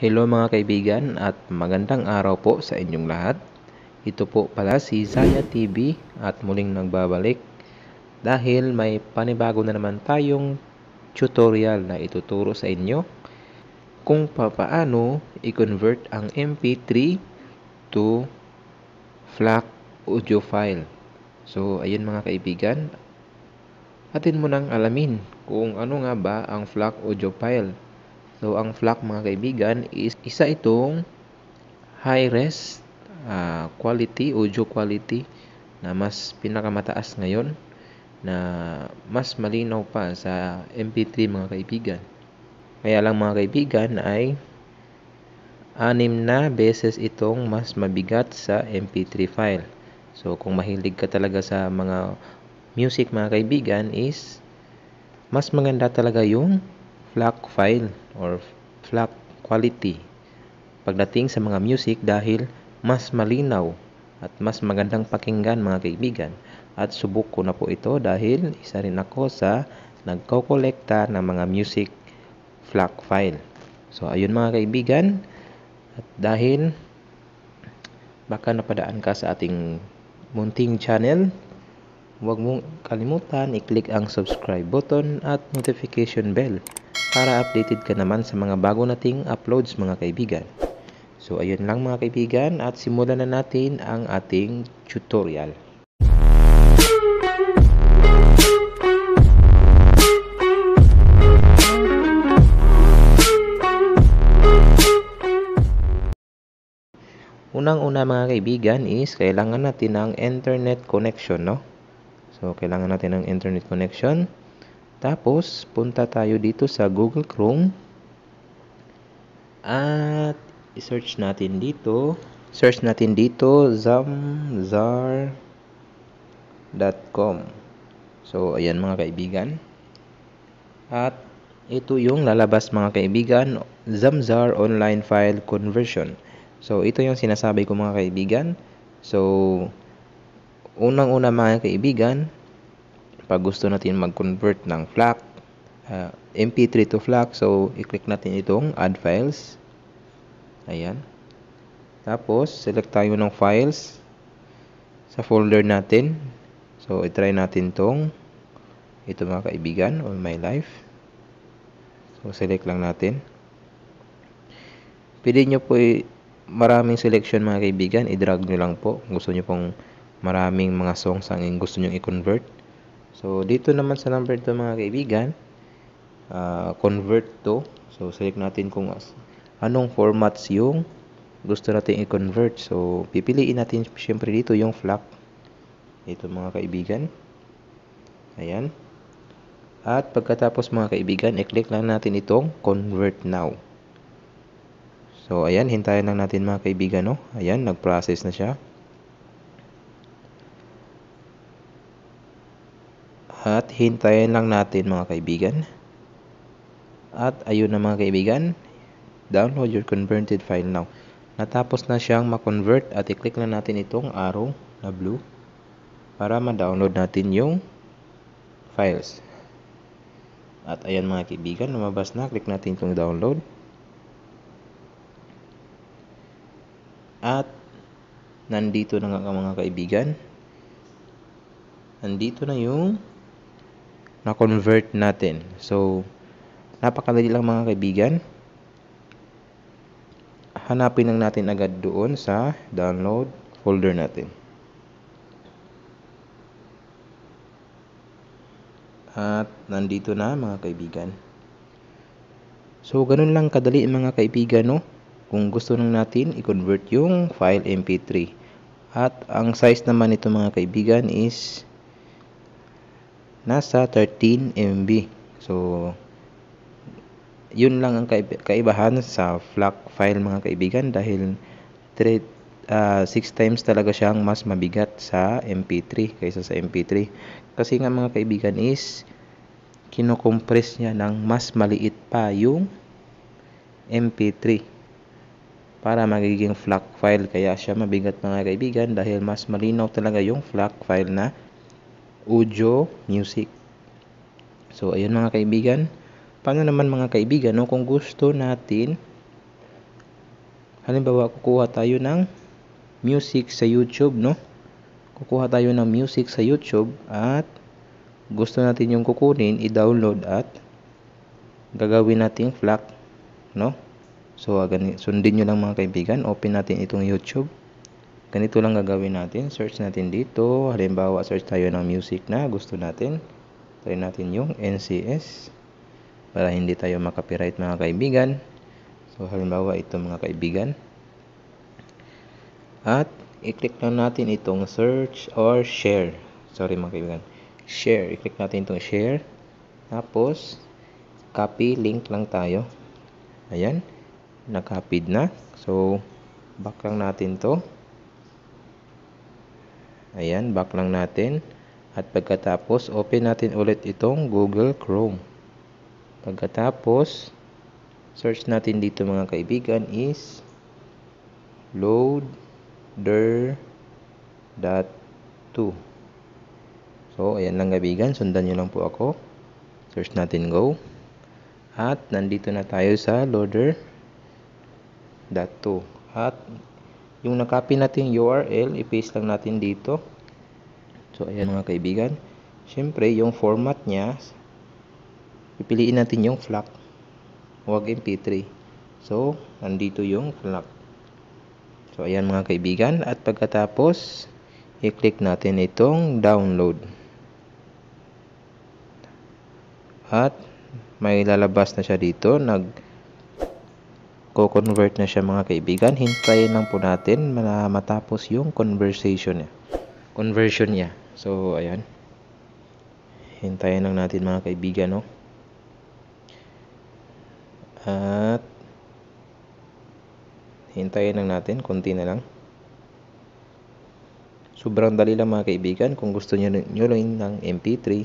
Hello mga kaibigan at magandang araw po sa inyong lahat. Ito po pala si Zaya TV at muling nagbabalik dahil may panibago na naman tayong tutorial na ituturo sa inyo kung paano i-convert ang MP3 to FLAC audio file. So ayun mga kaibigan, atin mo nang alamin kung ano nga ba ang FLAC audio file So, ang flock mga kaibigan, is isa itong high rest uh, ah, quality, audio quality na mas pinakamataas ngayon na mas malinaw pa sa MP3 mga kaibigan. Kaya lang mga kaibigan ay anim na beses itong mas mabigat sa MP3 file. So kung mahilig ka talaga sa mga music mga kaibigan is mas maganda talaga yung FLAC file or FLAC quality pagdating sa mga music dahil mas malinaw at mas magandang pakinggan mga kaibigan. At subok ko na po ito dahil isa rin ako sa nagkokolekta ng mga music FLAC file. So ayun mga kaibigan, at dahil baka napadaan ka sa ating munting channel, huwag mong kalimutan i-click ang subscribe button at notification bell para updated ka naman sa mga bago nating uploads mga kaibigan. So ayun lang mga kaibigan at simulan na natin ang ating tutorial. Unang-una mga kaibigan is kailangan natin ng internet connection, no? So, kailangan natin ng internet connection. Tapos, punta tayo dito sa Google Chrome. At, search natin dito. Search natin dito, zamzar.com. So, ayan mga kaibigan. At, ito yung lalabas mga kaibigan, Zamzar Online File Conversion. So, ito yung sinasabi ko mga kaibigan. So, unang-una mga kaibigan, pag gusto natin mag-convert ng FLAC, uh, MP3 to FLAC, so i-click natin itong Add Files. Ayan. Tapos, select tayo ng files sa folder natin. So, i-try natin tong ito mga kaibigan, on My Life. So, select lang natin. Pili nyo po maraming selection mga kaibigan, i-drag nyo lang po. Gusto nyo pong maraming mga songs ang gusto nyo i-convert. So, dito naman sa number 2 mga kaibigan, uh, convert to. So, select natin kung anong formats yung gusto natin i-convert. So, pipiliin natin syempre dito yung flap. Ito mga kaibigan. Ayan. At pagkatapos mga kaibigan, i-click lang natin itong convert now. So, ayan, hintayin lang natin mga kaibigan, no? Ayan, nag-process na siya. At hintayin lang natin mga kaibigan. At ayun na mga kaibigan, download your converted file now. Natapos na siyang ma-convert at i-click na natin itong arrow na blue para ma-download natin yung files. At ayan mga kaibigan, lumabas na. Click natin itong download. At nandito na nga mga kaibigan. Nandito na yung na-convert natin. So, napakadali lang mga kaibigan. Hanapin lang natin agad doon sa download folder natin. At nandito na mga kaibigan. So, ganun lang kadali mga kaibigan, no? Kung gusto nung natin i-convert yung file MP3. At ang size naman nito mga kaibigan is nasa 13 MB. So, yun lang ang kaibahan sa FLAC file mga kaibigan dahil 3, uh, 6 times talaga siyang mas mabigat sa MP3 kaysa sa MP3. Kasi nga mga kaibigan is kinocompress niya ng mas maliit pa yung MP3 para magiging FLAC file. Kaya siya mabigat mga kaibigan dahil mas malinaw talaga yung FLAC file na Ujo music. So, ayun mga kaibigan. Paano naman mga kaibigan, no? kung gusto natin, halimbawa kukuha tayo ng music sa YouTube, no? Kukuha tayo ng music sa YouTube at gusto natin yung kukunin, i-download at gagawin nating FLAC, no? So, sundin nyo lang mga kaibigan, open natin itong YouTube ganito lang gagawin natin. Search natin dito. Halimbawa, search tayo ng music na gusto natin. Try natin yung NCS para hindi tayo makapiright mga kaibigan. So, halimbawa, ito mga kaibigan. At, i-click lang natin itong search or share. Sorry mga kaibigan. Share. I-click natin itong share. Tapos, copy link lang tayo. Ayan. nag-copied na. So, back lang natin to. Ayan, back lang natin. At pagkatapos, open natin ulit itong Google Chrome. Pagkatapos, search natin dito mga kaibigan is loader.2 So, ayan lang kaibigan. Sundan nyo lang po ako. Search natin go. At nandito na tayo sa loader.2 At yung nakopy natin URL, i-paste lang natin dito. So, ayan mga kaibigan. Siyempre, yung format niya, pipiliin natin yung FLAC. Huwag MP3. So, nandito yung FLAC. So, ayan mga kaibigan. At pagkatapos, i-click natin itong download. At, may lalabas na siya dito. Nag- nagko-convert na siya mga kaibigan. Hintayin lang po natin na matapos yung conversation niya. Conversion niya. So, ayan. Hintayin lang natin mga kaibigan, no? Oh. At hintayin lang natin, konti na lang. Sobrang dali lang mga kaibigan kung gusto niyo niyo lang ng MP3.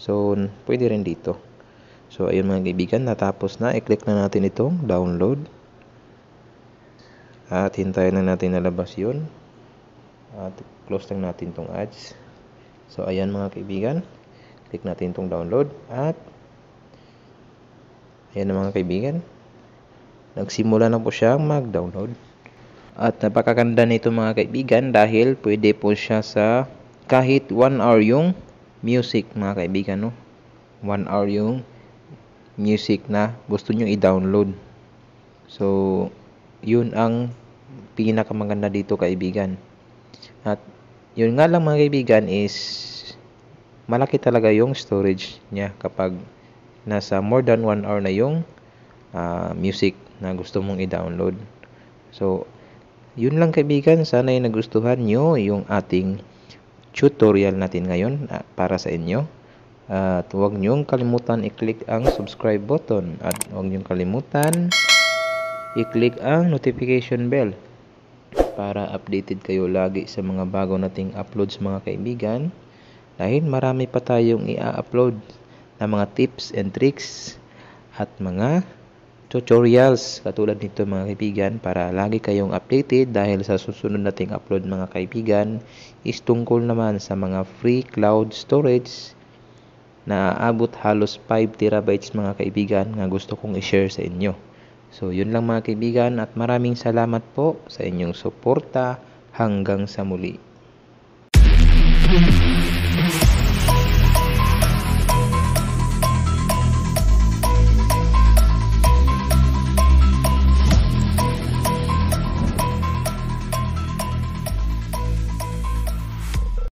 So, pwede rin dito. So, ayun mga kaibigan, natapos na. I-click na natin itong download. At hintayin na natin na labas yun. At close lang natin tong ads. So, ayan mga kaibigan. Click natin tong download. At, ayan na mga kaibigan. Nagsimula na po siyang mag-download. At napakaganda nito mga kaibigan dahil pwede po siya sa kahit 1 hour yung music mga kaibigan. 1 no? One hour yung music na gusto nyo i-download. So, yun ang pinakamaganda dito kaibigan. At yun nga lang mga kaibigan is malaki talaga yung storage niya kapag nasa more than 1 hour na yung uh, music na gusto mong i-download. So, yun lang kaibigan. Sana ay nagustuhan nyo yung ating tutorial natin ngayon ah, para sa inyo. at huwag nyong kalimutan i-click ang subscribe button. At huwag nyong kalimutan i-click ang notification bell para updated kayo lagi sa mga bago nating uploads mga kaibigan dahil marami pa tayong i-upload na mga tips and tricks at mga tutorials katulad nito mga kaibigan para lagi kayong updated dahil sa susunod nating upload mga kaibigan is tungkol naman sa mga free cloud storage na aabot halos 5 terabytes mga kaibigan na gusto kong i-share sa inyo. So, yun lang mga kaibigan at maraming salamat po sa inyong suporta hanggang sa muli.